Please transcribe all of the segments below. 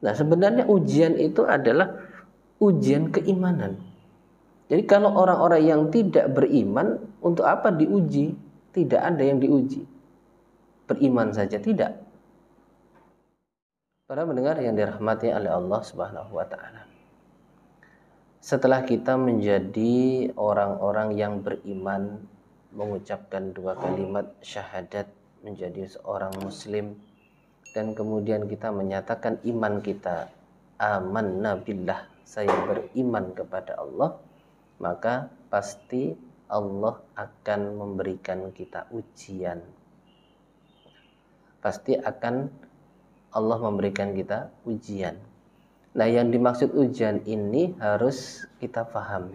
Nah sebenarnya ujian itu adalah ujian keimanan. Jadi kalau orang-orang yang tidak beriman untuk apa diuji? Tidak ada yang diuji. Beriman saja tidak. Para mendengar yang dirahmati oleh Allah Subhanahu wa taala. Setelah kita menjadi orang-orang yang beriman mengucapkan dua kalimat syahadat menjadi seorang muslim dan kemudian kita menyatakan iman kita aman nabilah saya beriman kepada Allah maka pasti Allah akan memberikan kita ujian pasti akan Allah memberikan kita ujian nah yang dimaksud ujian ini harus kita fahami,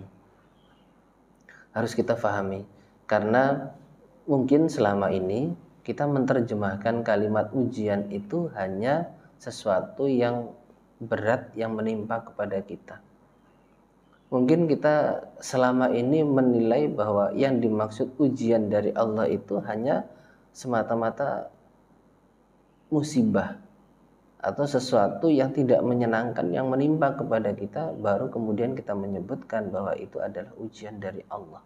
harus kita fahami. karena mungkin selama ini kita menerjemahkan kalimat ujian itu hanya sesuatu yang berat yang menimpa kepada kita. Mungkin kita selama ini menilai bahwa yang dimaksud ujian dari Allah itu hanya semata-mata musibah atau sesuatu yang tidak menyenangkan yang menimpa kepada kita baru kemudian kita menyebutkan bahwa itu adalah ujian dari Allah.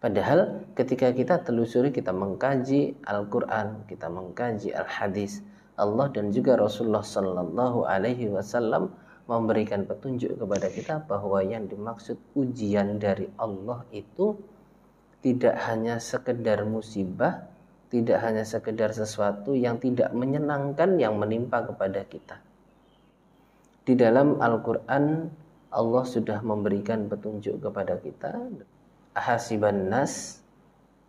Padahal ketika kita telusuri, kita mengkaji Al-Quran, kita mengkaji Al-Hadis, Allah dan juga Rasulullah Sallallahu Alaihi Wasallam memberikan petunjuk kepada kita bahwa yang dimaksud ujian dari Allah itu tidak hanya sekedar musibah, tidak hanya sekedar sesuatu yang tidak menyenangkan yang menimpa kepada kita. Di dalam Al-Quran, Allah sudah memberikan petunjuk kepada kita Ahasiban nas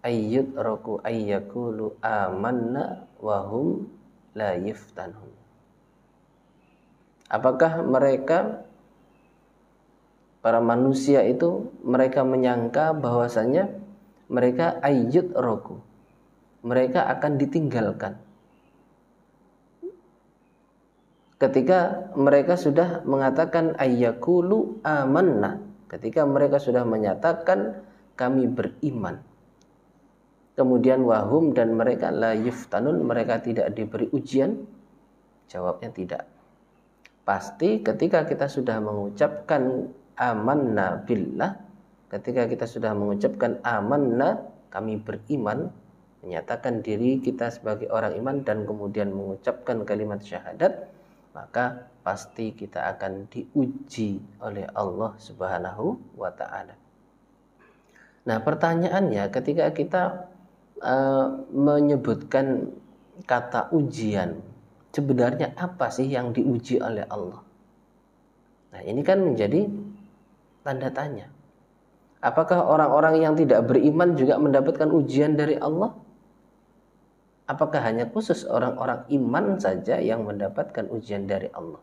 ayyut roku ayyakulu amanna wahum la yiftanun apakah mereka para manusia itu mereka menyangka bahwasanya mereka ayyut roku mereka akan ditinggalkan ketika mereka sudah mengatakan ayyakulu amanna ketika mereka sudah menyatakan kami beriman kemudian wahum dan mereka la yuftanun mereka tidak diberi ujian jawabnya tidak pasti ketika kita sudah mengucapkan amanna billah ketika kita sudah mengucapkan amanna kami beriman menyatakan diri kita sebagai orang iman dan kemudian mengucapkan kalimat syahadat maka pasti kita akan diuji oleh Allah Subhanahu wa taala Nah, pertanyaannya ketika kita uh, menyebutkan kata ujian, sebenarnya apa sih yang diuji oleh Allah? Nah, ini kan menjadi tanda tanya. Apakah orang-orang yang tidak beriman juga mendapatkan ujian dari Allah? Apakah hanya khusus orang-orang iman saja yang mendapatkan ujian dari Allah?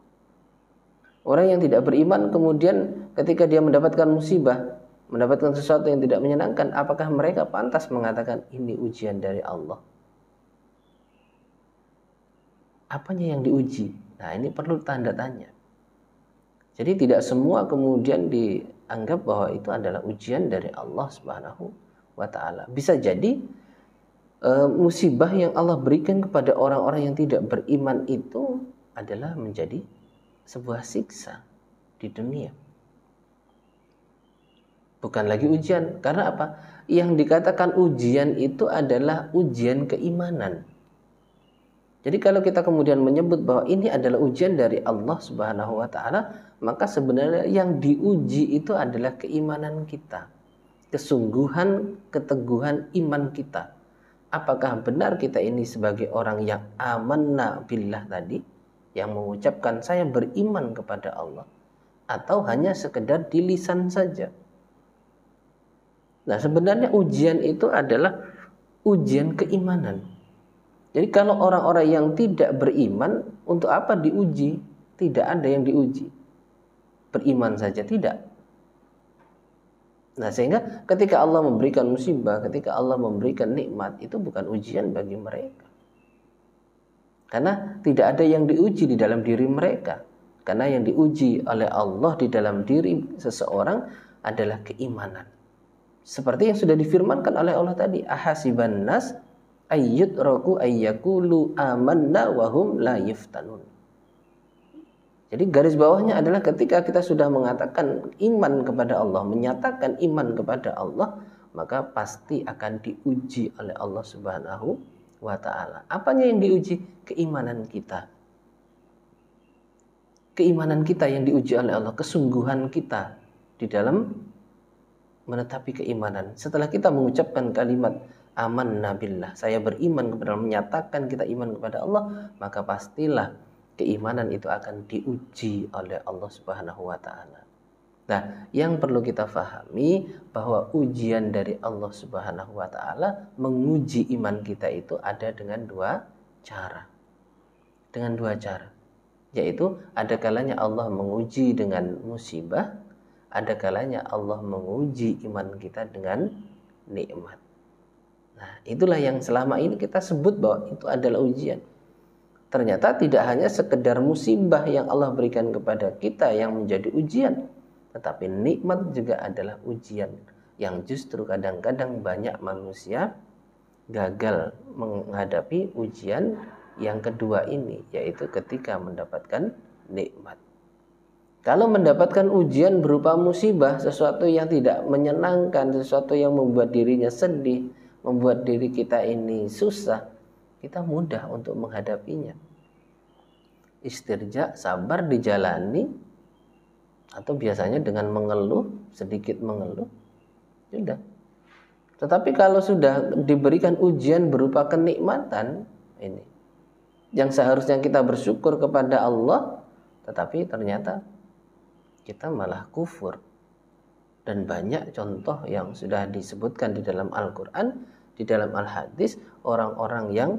Orang yang tidak beriman kemudian ketika dia mendapatkan musibah, mendapatkan sesuatu yang tidak menyenangkan, apakah mereka pantas mengatakan ini ujian dari Allah? Apanya yang diuji? Nah, ini perlu tanda tanya. Jadi tidak semua kemudian dianggap bahwa itu adalah ujian dari Allah Subhanahu wa taala. Bisa jadi e, musibah yang Allah berikan kepada orang-orang yang tidak beriman itu adalah menjadi sebuah siksa di dunia bukan lagi ujian. Karena apa? Yang dikatakan ujian itu adalah ujian keimanan. Jadi kalau kita kemudian menyebut bahwa ini adalah ujian dari Allah Subhanahu wa taala, maka sebenarnya yang diuji itu adalah keimanan kita. Kesungguhan, keteguhan iman kita. Apakah benar kita ini sebagai orang yang amanna billah tadi yang mengucapkan saya beriman kepada Allah atau hanya sekedar di lisan saja? Nah sebenarnya ujian itu adalah ujian keimanan. Jadi kalau orang-orang yang tidak beriman untuk apa diuji? Tidak ada yang diuji. Beriman saja tidak. Nah sehingga ketika Allah memberikan musibah, ketika Allah memberikan nikmat itu bukan ujian bagi mereka. Karena tidak ada yang diuji di dalam diri mereka. Karena yang diuji oleh Allah di dalam diri seseorang adalah keimanan. Seperti yang sudah difirmankan oleh Allah tadi, ahasiban nas ayyut roku ayyakulu amanna wahum la yiftanun. Jadi garis bawahnya adalah ketika kita sudah mengatakan iman kepada Allah, menyatakan iman kepada Allah, maka pasti akan diuji oleh Allah Subhanahu wa taala. Apanya yang diuji? Keimanan kita. Keimanan kita yang diuji oleh Allah, kesungguhan kita di dalam menetapi keimanan. Setelah kita mengucapkan kalimat aman nabilah, saya beriman kepada Allah, menyatakan kita iman kepada Allah, maka pastilah keimanan itu akan diuji oleh Allah Subhanahu wa taala. Nah, yang perlu kita fahami bahwa ujian dari Allah Subhanahu wa taala menguji iman kita itu ada dengan dua cara. Dengan dua cara. Yaitu ada kalanya Allah menguji dengan musibah, ada kalanya Allah menguji iman kita dengan nikmat. Nah, itulah yang selama ini kita sebut bahwa itu adalah ujian. Ternyata tidak hanya sekedar musibah yang Allah berikan kepada kita yang menjadi ujian, tetapi nikmat juga adalah ujian yang justru kadang-kadang banyak manusia gagal menghadapi ujian yang kedua ini, yaitu ketika mendapatkan nikmat. Kalau mendapatkan ujian berupa musibah, sesuatu yang tidak menyenangkan, sesuatu yang membuat dirinya sedih, membuat diri kita ini susah, kita mudah untuk menghadapinya. Istirja, sabar dijalani, atau biasanya dengan mengeluh, sedikit mengeluh, sudah. Tetapi kalau sudah diberikan ujian berupa kenikmatan, ini yang seharusnya kita bersyukur kepada Allah, tetapi ternyata kita malah kufur. Dan banyak contoh yang sudah disebutkan di dalam Al-Quran, di dalam Al-Hadis, orang-orang yang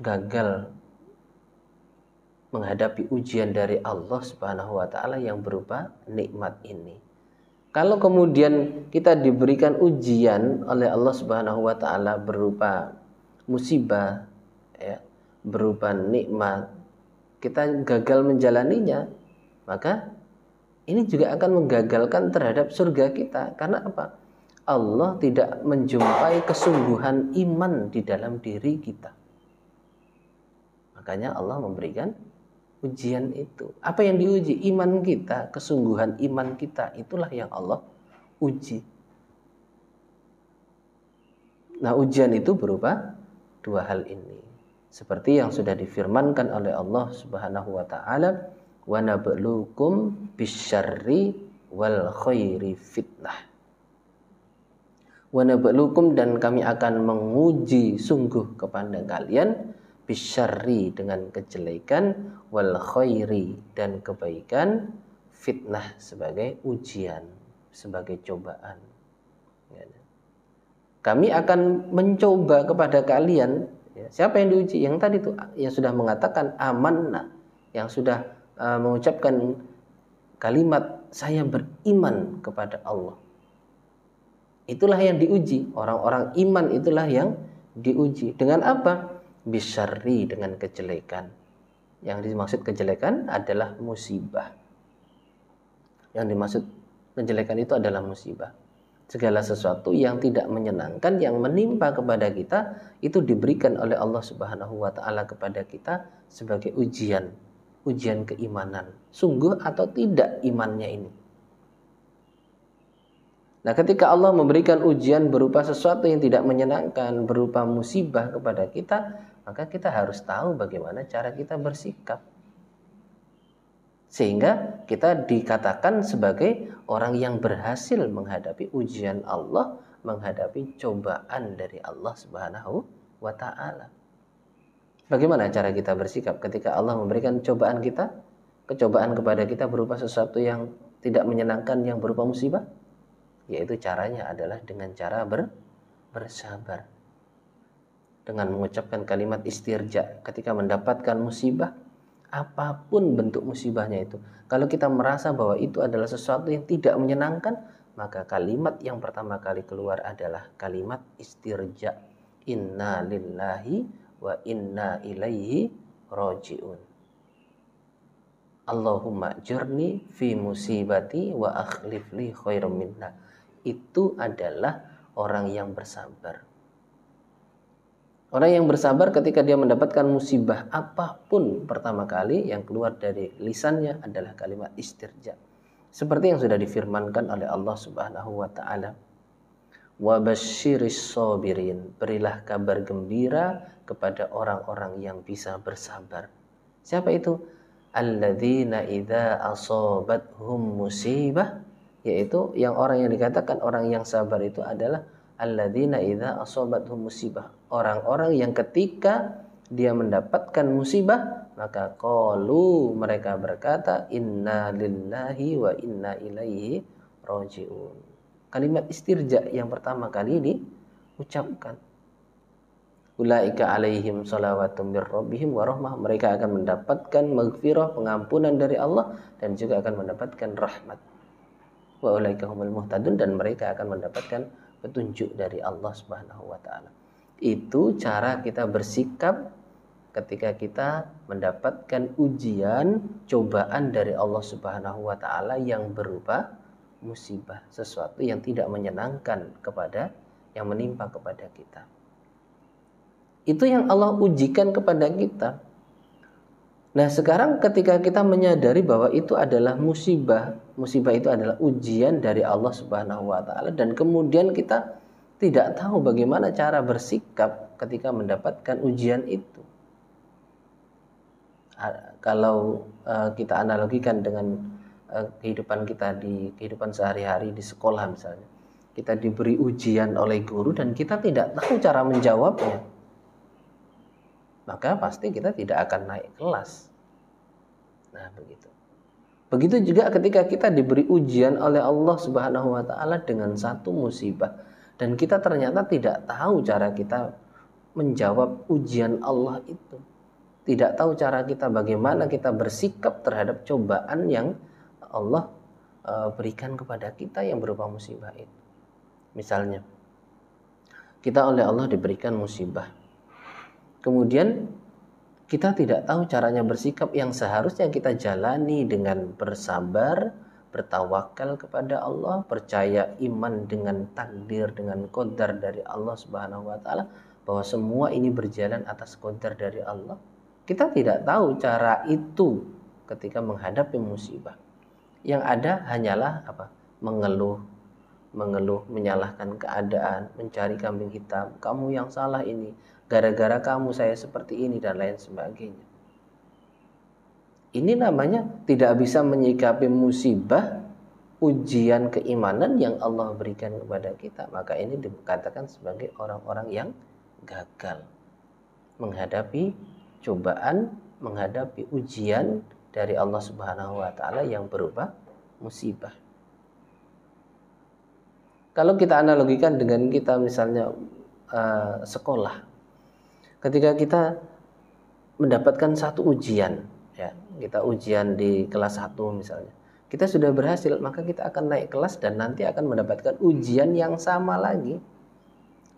gagal menghadapi ujian dari Allah Subhanahu wa taala yang berupa nikmat ini. Kalau kemudian kita diberikan ujian oleh Allah Subhanahu wa taala berupa musibah ya, berupa nikmat, kita gagal menjalaninya, maka ini juga akan menggagalkan terhadap surga kita. Karena apa? Allah tidak menjumpai kesungguhan iman di dalam diri kita. Makanya Allah memberikan ujian itu. Apa yang diuji? Iman kita, kesungguhan iman kita. Itulah yang Allah uji. Nah, ujian itu berupa dua hal ini. Seperti yang sudah difirmankan oleh Allah Subhanahu wa taala, wa nabluukum bisyarri wal khairi fitnah wa nabluukum dan kami akan menguji sungguh kepada kalian bisyarri dengan kejelekan wal khairi dan kebaikan fitnah sebagai ujian sebagai cobaan kami akan mencoba kepada kalian ya, siapa yang diuji yang tadi itu yang sudah mengatakan amanah yang sudah Eh, mengucapkan kalimat saya beriman kepada Allah. Itulah yang diuji, orang-orang iman itulah yang diuji. Dengan apa? Bisyari dengan kejelekan. Yang dimaksud kejelekan adalah musibah. Yang dimaksud kejelekan itu adalah musibah. Segala sesuatu yang tidak menyenangkan yang menimpa kepada kita itu diberikan oleh Allah Subhanahu wa taala kepada kita sebagai ujian ujian keimanan. Sungguh atau tidak imannya ini. Nah, ketika Allah memberikan ujian berupa sesuatu yang tidak menyenangkan, berupa musibah kepada kita, maka kita harus tahu bagaimana cara kita bersikap. Sehingga kita dikatakan sebagai orang yang berhasil menghadapi ujian Allah, menghadapi cobaan dari Allah Subhanahu wa taala. Bagaimana cara kita bersikap ketika Allah memberikan cobaan kita, kecobaan kepada kita berupa sesuatu yang tidak menyenangkan yang berupa musibah? Yaitu caranya adalah dengan cara ber, bersabar. Dengan mengucapkan kalimat istirja ketika mendapatkan musibah, apapun bentuk musibahnya itu. Kalau kita merasa bahwa itu adalah sesuatu yang tidak menyenangkan, maka kalimat yang pertama kali keluar adalah kalimat istirja. Inna lillahi wa inna ilaihi rojiun. Allahumma jurni fi musibati wa akhlif li khair minna. Itu adalah orang yang bersabar. Orang yang bersabar ketika dia mendapatkan musibah apapun pertama kali yang keluar dari lisannya adalah kalimat istirja. Seperti yang sudah difirmankan oleh Allah Subhanahu wa taala wabashiris sobirin berilah kabar gembira kepada orang-orang yang bisa bersabar siapa itu alladzina idza asabathum musibah yaitu yang orang yang dikatakan orang yang sabar itu adalah alladzina idza asabathum musibah orang-orang yang ketika dia mendapatkan musibah maka qalu mereka berkata inna lillahi wa inna ilaihi rajiun kalimat istirja yang pertama kali ini ucapkan Ulaika alaihim salawatum mir rabbihim wa rahmah. Mereka akan mendapatkan maghfirah, pengampunan dari Allah dan juga akan mendapatkan rahmat. Wa ulaika humul muhtadun dan mereka akan mendapatkan petunjuk dari Allah Subhanahu wa taala. Itu cara kita bersikap ketika kita mendapatkan ujian, cobaan dari Allah Subhanahu wa taala yang berupa musibah, sesuatu yang tidak menyenangkan kepada yang menimpa kepada kita. Itu yang Allah ujikan kepada kita. Nah, sekarang ketika kita menyadari bahwa itu adalah musibah, musibah itu adalah ujian dari Allah Subhanahu wa taala dan kemudian kita tidak tahu bagaimana cara bersikap ketika mendapatkan ujian itu. Kalau e, kita analogikan dengan Eh, kehidupan kita di kehidupan sehari-hari di sekolah misalnya. Kita diberi ujian oleh guru dan kita tidak tahu cara menjawabnya. Maka pasti kita tidak akan naik kelas. Nah, begitu. Begitu juga ketika kita diberi ujian oleh Allah Subhanahu wa taala dengan satu musibah dan kita ternyata tidak tahu cara kita menjawab ujian Allah itu. Tidak tahu cara kita bagaimana kita bersikap terhadap cobaan yang Allah eh, berikan kepada kita yang berupa musibah itu. Misalnya, kita oleh Allah diberikan musibah. Kemudian kita tidak tahu caranya bersikap yang seharusnya kita jalani dengan bersabar, bertawakal kepada Allah, percaya iman dengan takdir, dengan kodar dari Allah Subhanahu wa taala bahwa semua ini berjalan atas kodar dari Allah. Kita tidak tahu cara itu ketika menghadapi musibah yang ada hanyalah apa mengeluh mengeluh menyalahkan keadaan mencari kambing hitam kamu yang salah ini gara-gara kamu saya seperti ini dan lain sebagainya ini namanya tidak bisa menyikapi musibah ujian keimanan yang Allah berikan kepada kita maka ini dikatakan sebagai orang-orang yang gagal menghadapi cobaan menghadapi ujian dari Allah Subhanahu wa taala yang berupa musibah. Kalau kita analogikan dengan kita misalnya uh, sekolah. Ketika kita mendapatkan satu ujian ya, kita ujian di kelas satu misalnya. Kita sudah berhasil, maka kita akan naik kelas dan nanti akan mendapatkan ujian yang sama lagi.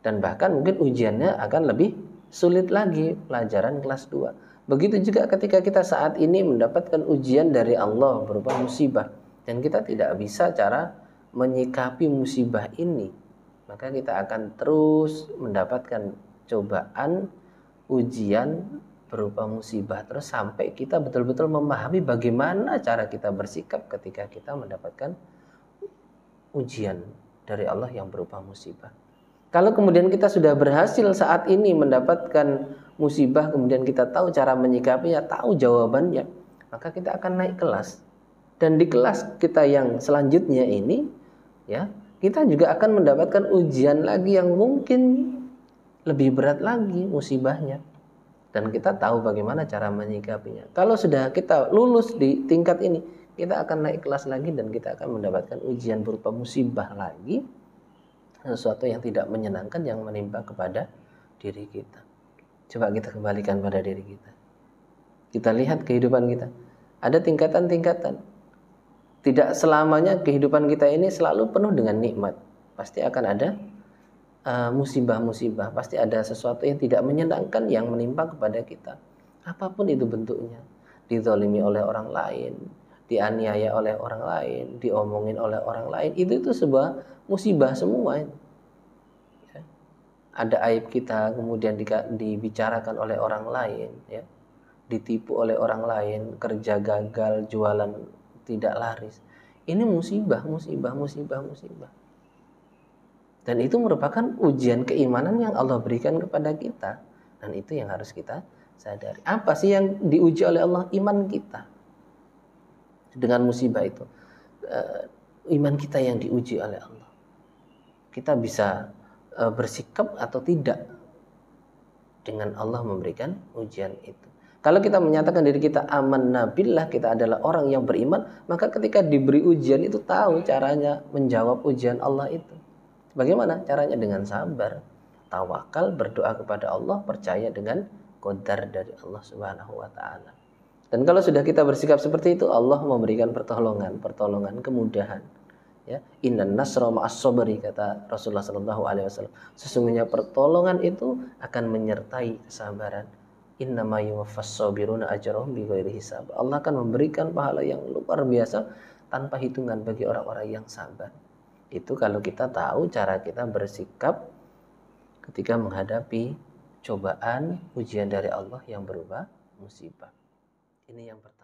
Dan bahkan mungkin ujiannya akan lebih sulit lagi pelajaran kelas 2 Begitu juga ketika kita saat ini mendapatkan ujian dari Allah berupa musibah dan kita tidak bisa cara menyikapi musibah ini, maka kita akan terus mendapatkan cobaan, ujian berupa musibah terus sampai kita betul-betul memahami bagaimana cara kita bersikap ketika kita mendapatkan ujian dari Allah yang berupa musibah. Kalau kemudian kita sudah berhasil saat ini mendapatkan musibah kemudian kita tahu cara menyikapinya, tahu jawabannya, maka kita akan naik kelas. Dan di kelas kita yang selanjutnya ini ya, kita juga akan mendapatkan ujian lagi yang mungkin lebih berat lagi musibahnya. Dan kita tahu bagaimana cara menyikapinya. Kalau sudah kita lulus di tingkat ini, kita akan naik kelas lagi dan kita akan mendapatkan ujian berupa musibah lagi sesuatu yang tidak menyenangkan yang menimpa kepada diri kita. Coba kita kembalikan pada diri kita. Kita lihat kehidupan kita. Ada tingkatan-tingkatan. Tidak selamanya kehidupan kita ini selalu penuh dengan nikmat. Pasti akan ada eh, musibah-musibah, uh, pasti ada sesuatu yang tidak menyenangkan yang menimpa kepada kita. Apapun itu bentuknya, dizolimi oleh orang lain, dianiaya oleh orang lain, diomongin oleh orang lain, itu itu sebuah musibah semua. Itu ada aib kita kemudian di, dibicarakan oleh orang lain ya ditipu oleh orang lain kerja gagal jualan tidak laris ini musibah musibah musibah musibah dan itu merupakan ujian keimanan yang Allah berikan kepada kita dan itu yang harus kita sadari apa sih yang diuji oleh Allah iman kita dengan musibah itu eh, iman kita yang diuji oleh Allah kita bisa Eh, bersikap atau tidak dengan Allah memberikan ujian itu. Kalau kita menyatakan diri kita aman nabilah, kita adalah orang yang beriman, maka ketika diberi ujian itu tahu caranya menjawab ujian Allah itu. Bagaimana caranya? Dengan sabar, tawakal, berdoa kepada Allah, percaya dengan kodar dari Allah Subhanahu wa taala. Dan kalau sudah kita bersikap seperti itu, Allah memberikan pertolongan, pertolongan kemudahan ya inna nasra ma'as sabri kata Rasulullah sallallahu alaihi wasallam sesungguhnya pertolongan itu akan menyertai kesabaran innama yuwaffas sabiruna ajrahum bighairi hisab Allah akan memberikan pahala yang luar biasa tanpa hitungan bagi orang-orang yang sabar itu kalau kita tahu cara kita bersikap ketika menghadapi cobaan ujian dari Allah yang berubah musibah ini yang pertama